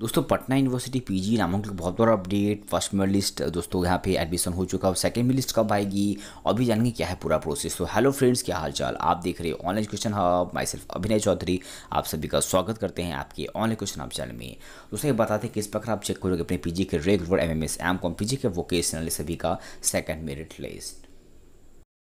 दोस्तों Patna university PG की बहुत बड़ा अपडेट फर्स्ट मेरिट लिस्ट दोस्तों यहाँ पे एडमिशन हो चुका है सेकंड में लिस्ट कब आएगी और भी जानेंगे क्या है पूरा प्रोसेस तो हेलो फ्रेंड्स क्या हालचाल आप देख रहे हो online question hub myself Abhinay Chaudhary आप सभी का स्वागत करते हैं आपके ऑनलाइन क्वेश्चन हब चैनल में दोस्तों ये बताते हैं किस प्रकार आप चेक करोगे अपने पी के regular M M S M com P के वोकेशनल सभी का सेकेंड मेरिट लिस्ट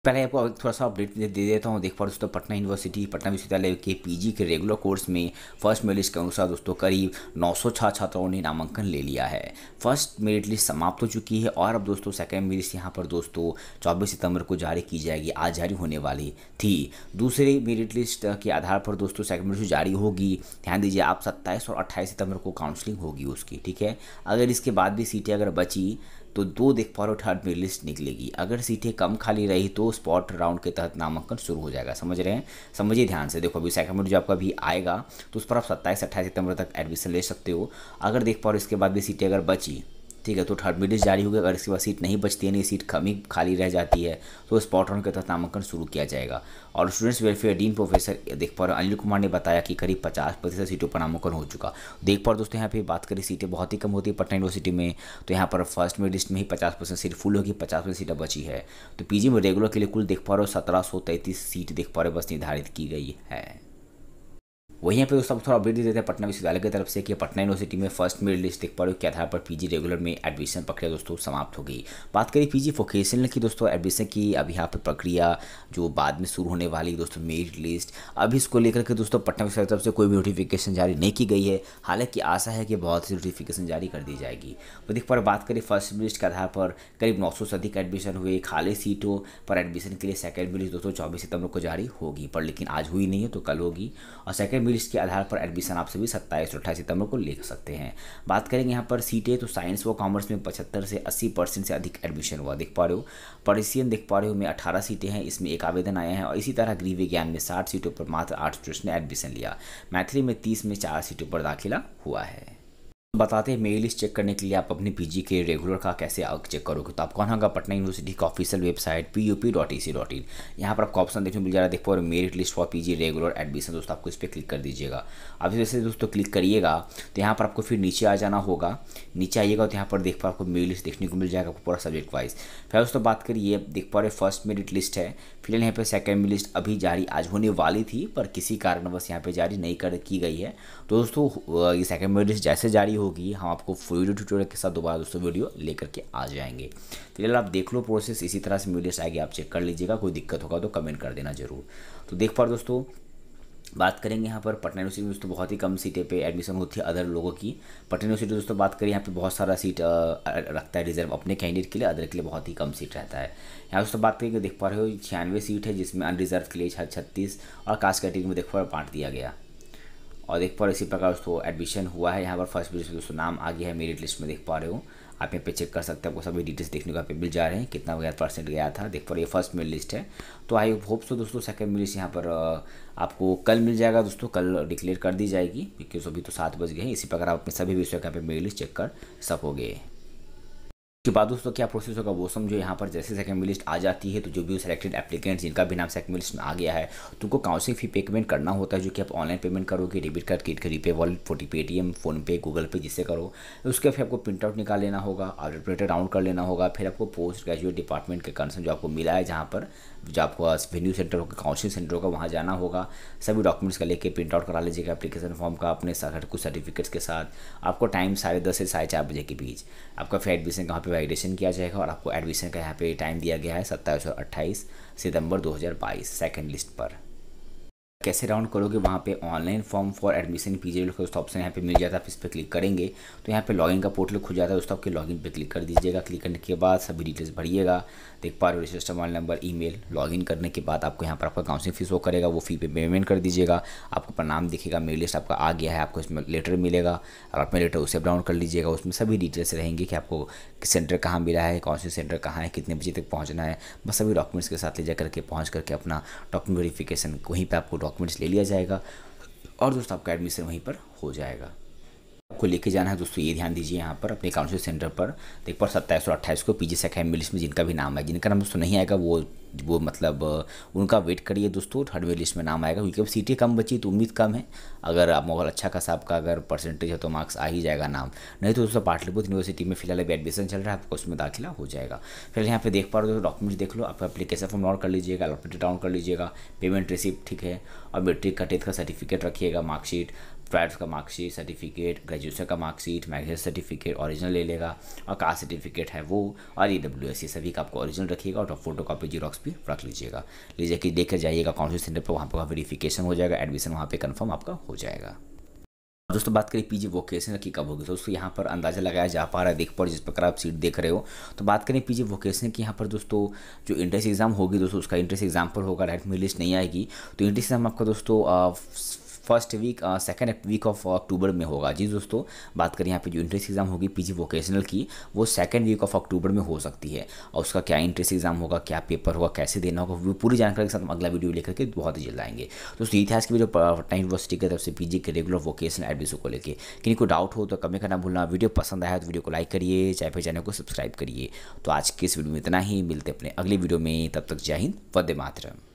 पहले आपको थोड़ा सा अपडेट दे देता हूँ देख पा दोस्तों पटना यूनिवर्सिटी पटना विश्वविद्यालय के पीजी के रेगुलर कोर्स में फर्स्ट मेरिट लिस्ट के अनुसार दोस्तों करीब 900 छात्र छात्राओं ने नामांकन ले लिया है फर्स्ट मेरिट लिस्ट समाप्त हो चुकी है और अब दोस्तों सेकेंड मेरिट लिस्ट यहाँ पर दोस्तों चौबीस सितंबर को जारी की जाएगी आज जारी होने वाली थी दूसरी मेरिट लिस्ट के आधार पर दोस्तों सेकेंड मेरिट जारी होगी ध्यान दीजिए आप सत्ताईस और अट्ठाईस सितंबर को काउंसिलिंग होगी उसकी ठीक है अगर इसके बाद भी सीटें अगर बची तो दो देख पा हो थर्ड में लिस्ट निकलेगी अगर सीटें कम खाली रही तो स्पॉट राउंड के तहत नामांकन शुरू हो जाएगा समझ रहे हैं समझिए ध्यान से देखो अभी सेकंड जो आपका भी आएगा तो उस पर आप सत्ताईस अट्ठाईस सितंबर तक एडमिशन ले सकते हो अगर देख पाओ इसके बाद भी सीटें अगर बची ठीक है तो थर्ड लिस्ट जारी होगी अगर इसके बाद सीट नहीं बचती है नहीं सीट कमी खाली रह जाती है तो स्पॉट ऑन के तहत नामांकन शुरू किया जाएगा और स्टूडेंट्स वेलफेयर डीन प्रोफेसर देख पा अनिल कुमार ने बताया कि करीब पचास प्रतिशत सीटों पर नामांकन हो चुका देख पा दोस्तों यहाँ पे बात करें सीटें बहुत ही कम होती है पटना यूनिवर्सिटी में तो यहाँ पर फर्स्ट मेड लिस्ट में ही पचास परसेंट सीट फुल होगी पचास परसेंट सीटें बची है तो पी में रेगुलर के लिए कुल देख पा रहे हो सत्रह सीट देख पा रहे बस निर्धारित की गई है वहीं पर दोस्तों थोड़ा अपडेट देते हैं पटना विश्वविद्यालय की तरफ से कि पटना यूनिवर्सिटी में फर्स्ट मिड लिस्ट देख पा रहे हो के आधार पर पीजी रेगुलर में एडमिशन प्रक्रिया दोस्तों समाप्त हो गई बात करें पीजी वोकेशनल की दोस्तों एडमिशन की अभी यहाँ पर प्रक्रिया जो बाद में शुरू होने वाली दोस्तों मेरिट लिस्ट अभी इसको लेकर के दोस्तों पटना विश्वविद्यालय तरफ से कोई भी नोटिफिकेशन जारी नहीं की गई है हालांकि आशा है कि बहुत सी नोटिफिकेशन जारी कर दी जाएगी देख पर बात करें फर्स्ट लिस्ट के आधार पर करीब नौ से अधिक एडमिशन हुए खाली सीटों पर एडमिशन के लिए सेकेंड लिस्ट दोस्तों चौबीस सितंबर को जारी होगी पर लेकिन आज हुई नहीं है तो कल होगी और सेकेंड लिस्ट के आधार पर एडमिशन आप सभी सत्ताईस और अट्ठाईस सितंबर को ले सकते हैं बात करेंगे यहाँ पर सीटें तो साइंस व कॉमर्स में पचहत्तर से अस्सी परसेंट से अधिक एडमिशन हुआ देख पा रहे हो पर्सियन देख पा रहे हो में अठारह सीटें हैं इसमें एक आवेदन आया है और इसी तरह गृह विज्ञान में साठ सीटों पर मात्र आठ स्टूडेंट्स ने एडमिशन लिया मैथिली में तीस में चार सीटों पर दाखिला हुआ है बताते हैं मेल लिस्ट चेक करने के लिए आप अपने पीजी के रेगुलर का कैसे आग चेक करोगे तो आप कौन होगा पटना यूनिवर्सिटी का official website P U P dot E C dot in यहाँ पर आपको ऑप्शन देखने को मिल जा रहा है देख और merit list for PG regular admission दोस्तों आपको इस पर क्लिक कर दीजिएगा अब जैसे दोस्तों क्लिक करिएगा तो यहाँ पर आपको फिर नीचे आ जाना होगा नीचे आइएगा तो यहाँ पर देख पा आपको मेल लिस्ट देखने को मिल जाएगा आपको पूरा सब्जेक्ट वाइज फिर दोस्तों बात करिए देख पा रहे फर्स्ट मेरिट लिस्ट है फिलहाल यहाँ पर सेकेंड लिस्ट अभी जारी आज होने वाली थी पर किसी कारणवश यहाँ पर जारी नहीं कर की गई है तो दोस्तों ये सेकेंड मेरिट लिस्ट जैसे जारी होगी हम आपको फुल ट्यूटोरियल के साथ दोबारा दोस्तों वीडियो लेकर के आ जाएंगे फिलहाल आप देख लो प्रोसेस इसी तरह से वीडियोस आएगी आप चेक कर लीजिएगा कोई दिक्कत होगा तो कमेंट कर देना जरूर तो देख पा दोस्तों बात करेंगे यहाँ पर पटना यूनिवर्सिटी में दोस्तों बहुत ही कम सीटें पे एडमिशन होती है अदर लोगों की पटना यूनिवर्सिटी दोस्तों बात करें यहाँ पे बहुत सारा सीट रखता है रिजर्व अपने कैंडिडेट के लिए अदर के लिए बहुत ही कम सीट रहता है यहाँ दोस्तों बात करेंगे देख पा रहे हो छियानवे सीट है जिसमें अनरिजर्व के लिए छत्तीस और कास्ट कैटेगरी में देख पा बांट दिया गया और देख पा रहे इसी प्रकार उसको एडमिशन हुआ है यहाँ पर फर्स्ट पोजिशन दोस्तों नाम आ गया है मेरिट लिस्ट में देख पा रहे हो आप यहाँ पे चेक कर सकते हैं आपको सभी डिटेल्स देखने को यहाँ पे मिल जा रहे हैं कितना वगैरह परसेंट गया था देख पा रहे फर्स्ट मेरिट लिस्ट है तो आई होप सो दोस्तों सेकंड मेरिट लिस्ट यहाँ पर आपको कल मिल जाएगा दोस्तों कल डिक्लेयर कर दी जाएगी क्योंकि अभी तो सात बज गए हैं इसी प्रकार आप अपने सभी विषय का यहाँ पे मेरिट लिस्ट चेक कर सकोगे के बाद दोस्तों क्या प्रोसेस होगा वो समझो यहाँ पर जैसे सेकंड लिस्ट आ जाती है तो जो भी सिलेक्टेड एप्लीकेंट जिनका भी नाम सेकंड लिस्ट में आ गया है तो उनको काउंसिल फी पेमेंट करना होता है जो कि आप ऑनलाइन पेमेंट करोगे debit card credit card RuPay wallet फोटी पेटीएम फोनपे गूगल पे जिससे करो उसके फिर आपको प्रिंट आउट निकाल लेना होगा और प्रिंटर डाउन कर लेना होगा फिर आपको पोस्ट ग्रेजुएट डिपार्टमेंट के कंसर्न जो आपको मिला है जहाँ पर जो आपको वेन्यू सेंटर होगा काउंसिल सेंटर होगा वहाँ जाना होगा सभी डॉक्यूमेंट्स का लेकर प्रिंट आउट करा लीजिएगा एप्लीकेशन फॉर्म का अपने कुछ सर्टिफिकेट्स के साथ आपको टाइम साढ़े दस से साढ़े चार बजे के बीच आपका फिर एडमिशन कहाँ पर वैलिडेशन किया जाएगा और आपको एडमिशन का यहाँ पे टाइम दिया गया है सत्ताईस और अट्ठाईस सितंबर 2022 सेकंड लिस्ट पर कैसे राउंड करोगे वहाँ पे online form for admission P G दोस्तों ऑप्शन यहाँ पे मिल जाता है आप इस पर क्लिक करेंगे तो यहाँ पे लॉगिन का पोर्टल खुल जाता है दोस्तों आपके लॉगिन पे क्लिक कर दीजिएगा क्लिक करने के बाद सभी डिटेल्स भरिएगा देख पा रहे हो register mobile number email login करने के बाद आपको यहाँ पर आपका काउंसिलिंग फीस वो करेगा वो फी पे पेमेंट कर दीजिएगा आपको अपना नाम दिखेगा मेल लिस्ट आपका आ गया है आपको इसमें लेटर मिलेगा और अपने लेटर उसे डाउनलोड कर लीजिएगा उसमें सभी डिटेल्स रहेंगे कि आपको सेंटर कहाँ मिला है काउंसिल सेंटर कहाँ है कितने बजे तक पहुँचना है बस सभी डॉक्यूमेंट्स के साथ ले जा करके पहुँच करके अपना डॉक्यूमेंट वेरीफिकेशन वहीं पर आपको डॉक्यूमेंट्स ले लिया जाएगा और दोस्तों आपका एडमिशन वहीं पर हो जाएगा आपको लेके जाना है दोस्तों ये ध्यान दीजिए यहाँ पर अपने काउंसिल सेंटर पर देख पर सत्ताईस और अट्ठाईस को पी जी सेकेंड लिस्ट में जिनका भी नाम है जिनका नाम दोस्तों नहीं आएगा वो वो मतलब उनका वेट करिए दोस्तों थर्ड वे लिस्ट में नाम आएगा क्योंकि अब सीटें कम बची तो उम्मीद कम है अगर आप मोबाइल अच्छा खासा आपका अगर परसेंटेज है तो मार्क्स आ ही जाएगा नाम नहीं तो दोस्तों पाटलिपुत्र यूनिवर्सिटी में फिलहाल अभी एडमिशन चल रहा है आपको उसमें दाखिला हो जाएगा फिलहाल यहाँ पे देख पा रहे हो डॉक्यूमेंट्स देख लो आप अपलीकेशन फॉर्म डाउन कर लीजिएगा अलॉटमेंट डाउन कर लीजिएगा पेमेंट रिसिप्ट ठीक है और मेट्रिक का टेथ का सर्टिफिकेट रखिएगा मार्कशीट ट्वेल्थ का मार्कशीट सर्टिफिकेट ग्रेजुएशन का मार्कशीट मैगजीन सर्टिफिकेट ऑरिजिनल ले लेगा और कास्ट सर्टिफिकेट है वो और ई डब्ल्यू एस सभी का आपको ऑरिजिनल रखिएगा और फोटो कापी जीरोक्स भी रख लीजिएगा लीजिए कि देख कर जाइएगा काउंसिल सेंटर पर वहाँ पर वेरीफिकेशन हो जाएगा एडमिशन वहाँ पर कन्फर्म आपका हो जाएगा दोस्तों बात करें पीजी वोकेशनल की कब होगी दोस्तों यहाँ पर अंदाज़ा लगाया जा पा रहा है देख पर जिस प्रकार आप सीट देख रहे हो तो बात करें पीजी वोकेशनल की यहाँ पर दोस्तों जो इंट्रेंस एग्ज़ाम होगी दोस्तों उसका इंट्रेंस एग्ज़ाम पर होगा राइट में लिस्ट नहीं आएगी तो इंट्रेंस एग्ज़ाम आपका दोस्तों first week second week of October में होगा जी दोस्तों बात करें यहाँ पे जो इंट्रेंस एग्ज़ाम होगी पीजी वोकेशनल की वो सेकेंड वीक ऑफ अक्टूबर में हो सकती है और उसका क्या इंट्रेंस एग्जाम होगा क्या पेपर होगा कैसे देना होगा वो पूरी जानकारी के साथ हम अगला वीडियो लेकर के बहुत ही जल्द आएंगे दोस्तों इतिहास की वीडियो पटना यूनिवर्सिटी की तरफ से पी के रेगुलर वोकेशनल एडमिशन को लेकर किन्हीं को डाउट हो तो कमेंट करना भूलना वीडियो पसंद आया तो वीडियो को लाइक करिए चाहे फिर चैनल को सब्सक्राइब करिए तो आज के इस वीडियो में इतना ही मिलते अपने अगले वीडियो में तब तक जय हिंद वंदे मातरम